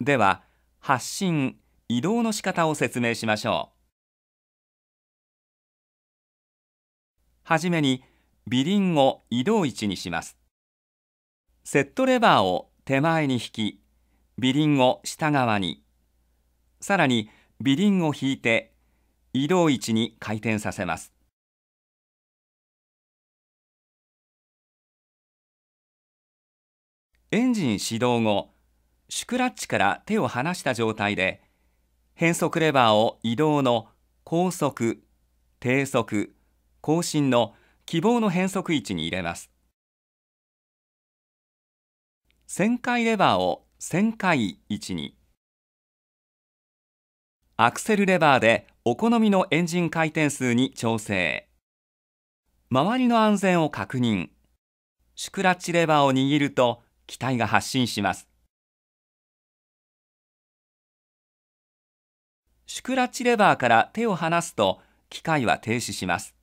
では発信移動の仕方を説明しましょうはじめにビリンを移動位置にしますセットレバーを手前に引きビリンを下側にさらにビリンを引いて移動位置に回転させますエンジン始動後シュクラッチから手を離した状態で変速レバーを移動の高速、低速、更新の希望の変速位置に入れます。旋回レバーを旋回位置に、アクセルレバーでお好みのエンジン回転数に調整、周りの安全を確認、シュクラッチレバーを握ると機体が発進します。シュクラチレバーから手を離すと機械は停止します